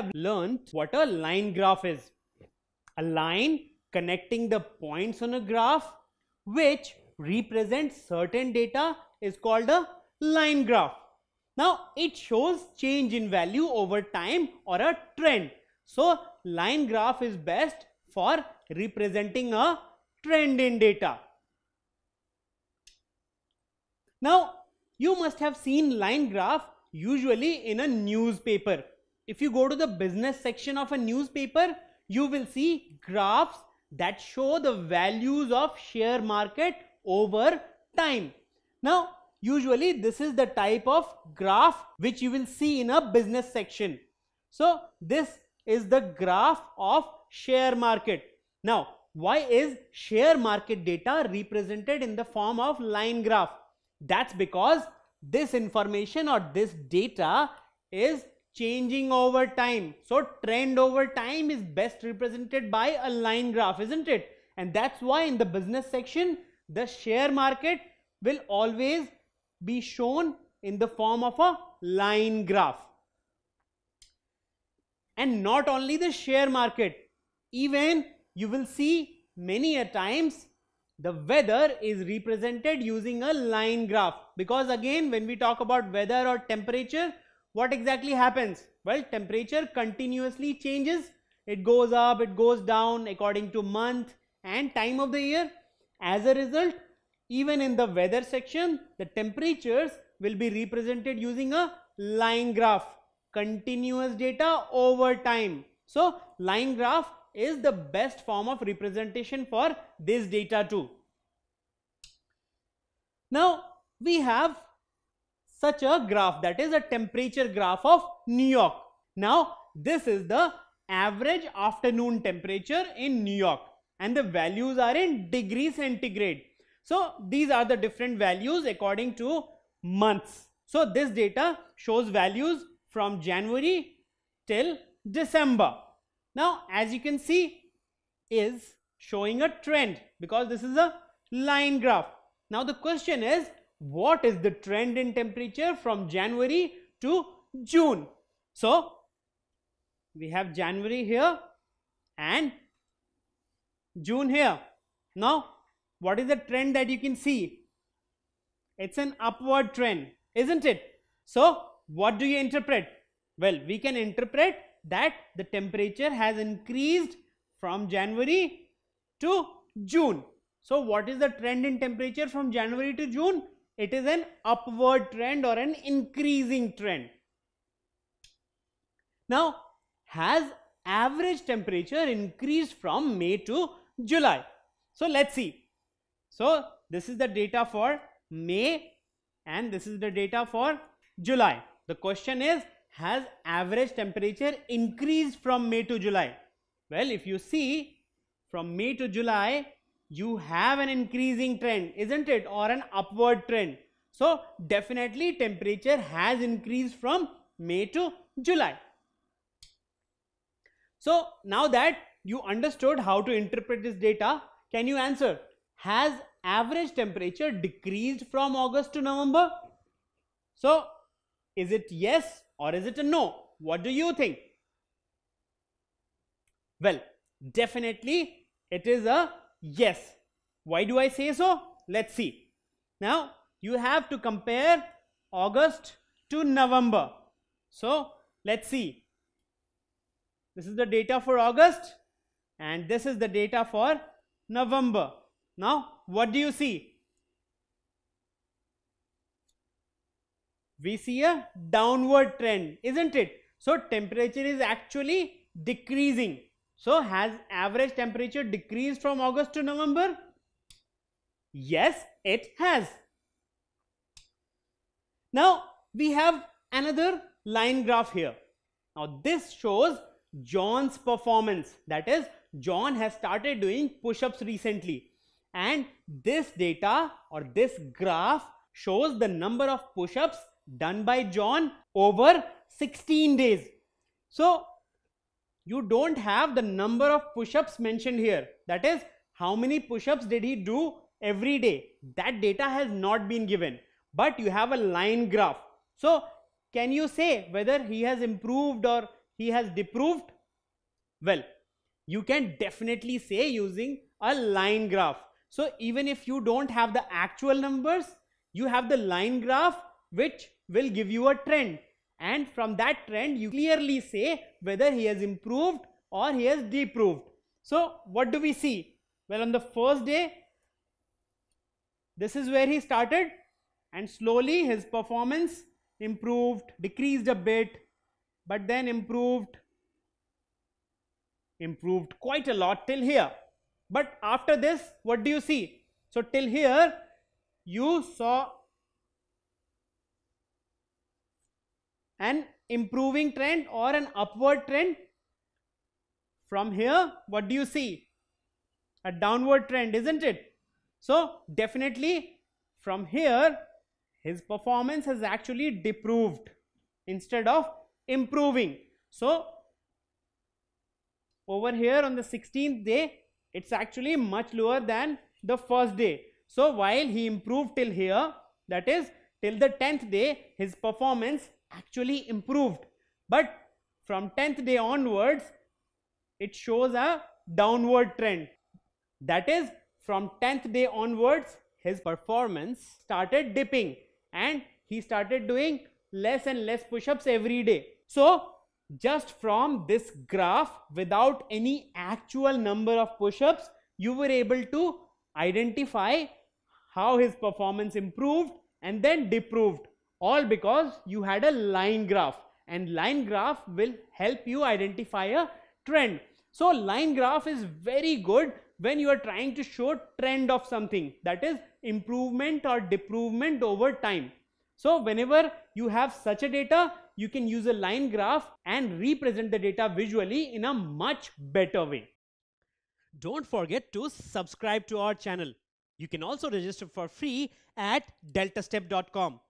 have learned what a line graph is. A line connecting the points on a graph which represents certain data is called a line graph. Now, it shows change in value over time or a trend. So, line graph is best for representing a trend in data. Now, you must have seen line graph usually in a newspaper if you go to the business section of a newspaper, you will see graphs that show the values of share market over time. Now, usually this is the type of graph which you will see in a business section. So, this is the graph of share market. Now, why is share market data represented in the form of line graph? That's because this information or this data is changing over time. So trend over time is best represented by a line graph, isn't it? And that's why in the business section, the share market will always be shown in the form of a line graph. And not only the share market, even you will see many a times the weather is represented using a line graph because again when we talk about weather or temperature what exactly happens? Well, temperature continuously changes. It goes up, it goes down according to month and time of the year. As a result, even in the weather section, the temperatures will be represented using a line graph, continuous data over time. So, line graph is the best form of representation for this data too. Now, we have such a graph that is a temperature graph of New York. Now this is the average afternoon temperature in New York and the values are in degree centigrade. So these are the different values according to months. So this data shows values from January till December. Now as you can see is showing a trend because this is a line graph. Now the question is what is the trend in temperature from January to June. So, we have January here and June here. Now, what is the trend that you can see? It's an upward trend, isn't it? So, what do you interpret? Well, we can interpret that the temperature has increased from January to June. So, what is the trend in temperature from January to June? It is an upward trend or an increasing trend. Now, has average temperature increased from May to July? So, let's see. So, this is the data for May and this is the data for July. The question is, has average temperature increased from May to July? Well, if you see from May to July, you have an increasing trend, isn't it? Or an upward trend. So definitely temperature has increased from May to July. So now that you understood how to interpret this data, can you answer? Has average temperature decreased from August to November? So is it yes or is it a no? What do you think? Well, definitely it is a Yes. Why do I say so? Let's see. Now, you have to compare August to November. So, let's see. This is the data for August and this is the data for November. Now, what do you see? We see a downward trend, isn't it? So, temperature is actually decreasing. So has average temperature decreased from August to November? Yes, it has. Now we have another line graph here. Now this shows John's performance. That is John has started doing push-ups recently. And this data or this graph shows the number of push-ups done by John over 16 days. So you don't have the number of push-ups mentioned here. That is how many push-ups did he do every day. That data has not been given, but you have a line graph. So can you say whether he has improved or he has deproved? Well, you can definitely say using a line graph. So even if you don't have the actual numbers, you have the line graph which will give you a trend and from that trend you clearly say whether he has improved or he has deproved. So what do we see? Well on the first day this is where he started and slowly his performance improved, decreased a bit but then improved, improved quite a lot till here. But after this what do you see? So till here you saw an improving trend or an upward trend. From here, what do you see? A downward trend, isn't it? So, definitely from here, his performance has actually deproved instead of improving. So, over here on the 16th day, it's actually much lower than the first day. So, while he improved till here, that is till the 10th day, his performance actually improved but from 10th day onwards it shows a downward trend that is from 10th day onwards his performance started dipping and he started doing less and less push-ups every day so just from this graph without any actual number of push-ups you were able to identify how his performance improved and then deproved all because you had a line graph and line graph will help you identify a trend. So line graph is very good when you are trying to show trend of something that is improvement or deprovement over time. So whenever you have such a data you can use a line graph and represent the data visually in a much better way. Don't forget to subscribe to our channel. You can also register for free at deltastep.com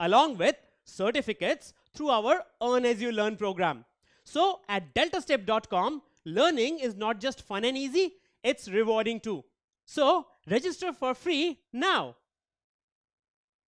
along with certificates through our Earn As You Learn program. So at deltastep.com, learning is not just fun and easy, it's rewarding too. So register for free now.